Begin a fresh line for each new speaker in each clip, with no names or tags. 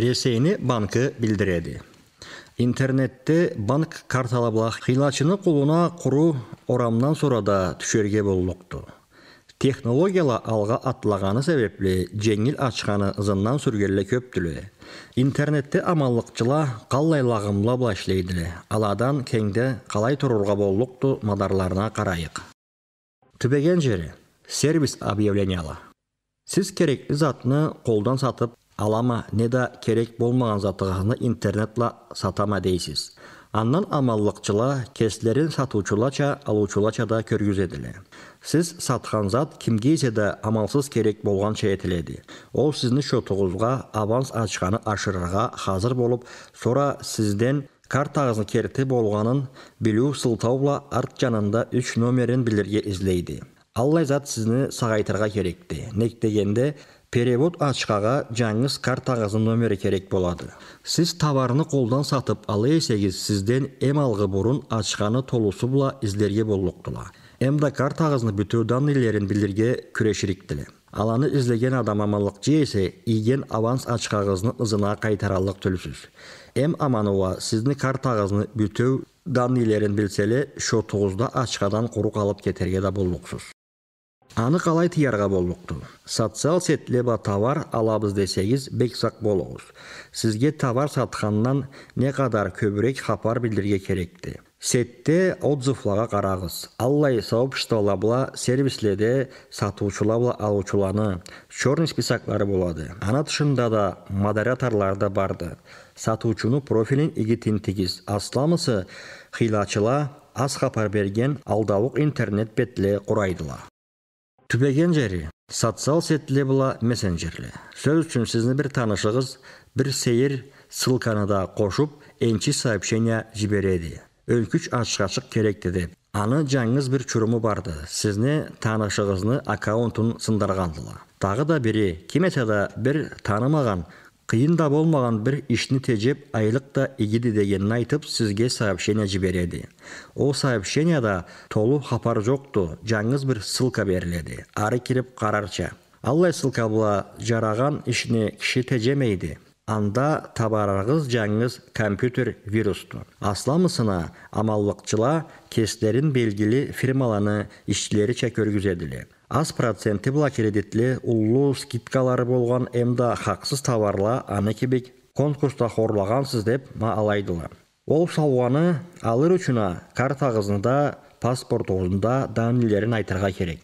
ресейни банкы билдиреди интернетте банк карталабла хыйлачыны кулуна куру орамнан сура да түшөргө болулукту технологияла алга атлаганы себепли жеңил ачканы ызындан сүргенле көптүле интернетте амаллыкчыла каллай лагымлабла аладан кеңде калай турурга болулукту мадарларына карайык түбеген жери сервис объявлениялар сиз керекли затты колдон сатып алама не да керек болмаған затығаны интернетла сатама дейсіз андан амаллыкчыла кесилерин сатуучулача алуучулача да эле сиз саткан зат есе да амалсыз керек болған этиледи ол сиздин счетуңузга аванс ачканы ашырырга хазыр болып, сора сизден картаңыздын керти болғанын билүү сылтаула арт жанында үч номерин билерге издейди аллай зат сізні сагайтырга керекти нек дегенде перевод ачкага жаңыз картагызы номери керек болады Сіз товарны қолдан сатып ала эсеңиз сизден эм алгы бурун ачканы толусу була издерге болуктула эмда картагызны бүтөө данныйлерин билдирге аланы издеген адам аманлык жээсе ийген аванс ачкагызны ызына қайтаралық төлсүз эм аманова сиздин картагызны бүтөө данныйлерин билсе эле счетуңузда ачкадан курук алып кетерге да боллуксуз аны қалай тиярға болмықты. социал ба тавар, алабыз десеңіз, бек сақ болуыз. Сізге товар сатқаннан не қадар көбірек хапар білдірге керекті. сетте отзывларга қарағыз. аллай сообществолар сервиследе сервислерде сатуучулар бұла алуучуларны черный болады ана тышында да модераторларда барды сатуучунун профилін иги тегіз. асламысы қилачыла аз хапар берген алдауық интернет бетле құрайдыла күбеген жери социал сетле бұла мессенджерле сөз үчүн бір танышығыз бір бир сейир да қошып, энчи сайыпшеня жібереді. өлкүч ашқашық керекті деп аны жаңыз бір чуруму барды сизни танышығызны аккаунтын сындарғандыла. Тағы да бірі, ким бір да қиын да болмаған бір ішіні тежеп айлықта да дегенін айтып, сізге сізге сообщение жібереді ол сообщенияда толу хапар жоқты жаңыз бір ссылка беріледі ары кіріп қарарча аллай ссылка бұла жараған ішіне кіші тежемейді анда табарағыз жаңыз компьютер вирусту асламысына амаллықчыла кестерін белгілі фирмаланы ішчілері чәкөргізеділі аз бұл кредитле улуу скидкалары болгон эмда хаксыз товарла аны кебек конкурста хорлагансыз деп маалайдылар ол сауаны алыр үчүн паспорт паспортуңузда данилерін айтырга керек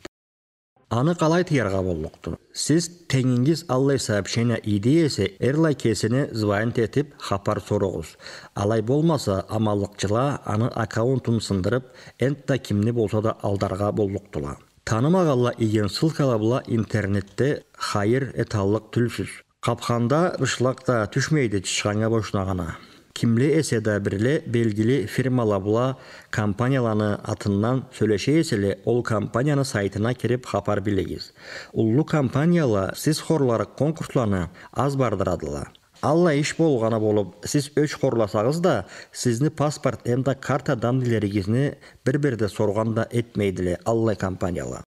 аны қалай тыярга болуқты. сиз теңиңиз аллай сәпшені идеясы эрлай кесіні звонить этип хабар сорогуз алай болмаса амалықчыла аны аккаунтун сындырып әнтті кимни болса да алдарга болуқтыла танымағалла иген ссылкалабла интернетте хайыр әталық түлсіз. Қапқанда ұшылақта түшмейді тышканга бошуна Кімлі кимле да белгілі белгили бұла компанияланы атынан сөйлеше ол компанияны сайтына керіп хабар білегіз. Ұллы компанияла сіз хорлары конкурсланы аз бардырадыла алла иш болғана гана болуп сиз өч корласаңыз да сізні паспорт эмда карта данныйларыңызны бір-бірді сорган да эле аллай компанияла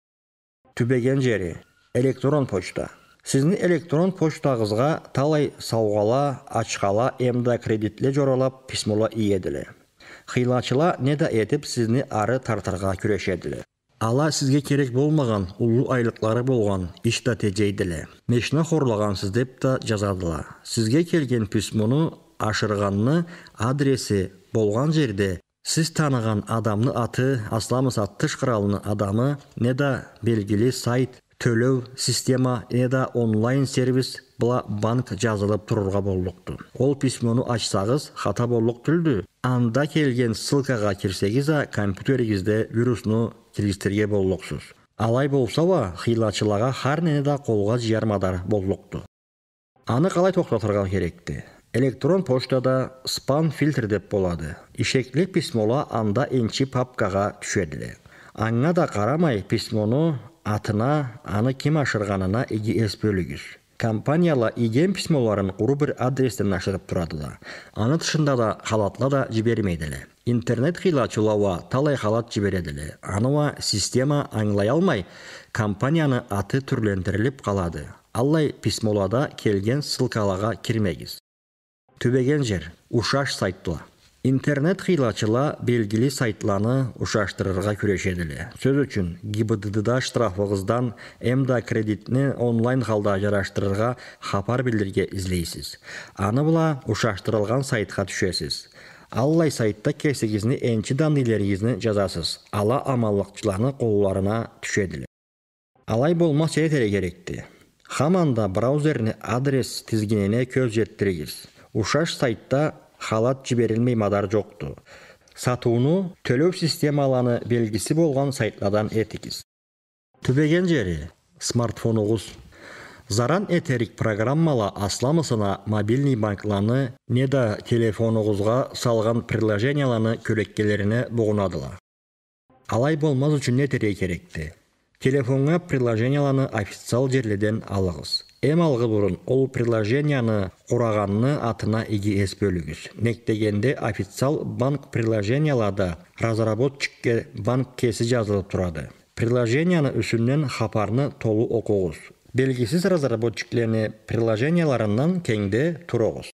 түбеген жери электрон почта сиздин электрон почтагызга талай сауғала, ачқала, эмда кредитле жоралап письмола иеділі. не неда етіп сізні ары тартырға күрешеділі ала сізге керек болмаған улуу айлықлары болған иштате тежейділі. мешіні хорлағансыз деп та жазадыла сізге келген письмону ашырғанны адресі болған жерде сіз таныған адамны аты асламыз аттыш қыралыны адамы не да белгілі сайт төлеу система не да онлайн сервис бұла банк жазылып тұрырға болдықты ол письмоны ашсағыз хата болдық түлді анда келген сылқаға кірсегіз а компьютеріңізде вирусну тилистерге боллоксуз алай болсаба хыйлачыларга һәр да қолға жиярмадар боллокту аны қалай токтотурга керекті. электрон поштада спан фильтр деп болады ишеклик письмола анда энчи папкаға түшеді аңа да қарамай письмону атына аны ким ашырғанына эги эс Компанияла иген письмоларын құры бір адрестен ашырып тұрады да аны тышында да халатла да жібермейді интернет хила чулауа талай халат жібереді ануа система аңлай алмай компанияны аты түрлендіріліп қалады аллай письмолада келген ссылкалаға кірмегіз Түбеген жер ушаш сайтла интернет хилачыла белгілі сайтланы ұшаштырырға күрешеділі. сөз үчүн гибддда штрафыгыздан мда кредитни онлайн қалда жараштырырға хабар билдирге ізлейсіз. аны була ушаштырылган сайтка түшөсүз аллай сайтта кесигизни энчи данилериңизни жазасыз ала амаллыкчыларны колуларына түшеділі. алай болмас этере керекти хаманда браузерни адрес тизгинине көз жеттиригиз ушаш сайтта халат жіберілмей мадар жоқты. сатууну төлөө системаланы белгісі болған сайтлардан этиңиз түбеген жери смартфонуңуз заран этерик программала асламысына мобильный банкланы не да телефонуңузга салған приложенияланы көлөккелерине бугунадыла алай болмас үчүн не керекті. керекти телефонға приложенияланы официал жерлерден алығыз эм алғы бұрын ол приложенияны құрағанны атына ес бөлігіз нектегенде официал банк приложениялада разработчикке банк кесі жазылып тұрады приложенияны үсіннен хапарны толы оқуғыз белгісіз разработчиклерни приложенияларынан кеңде тұрығыз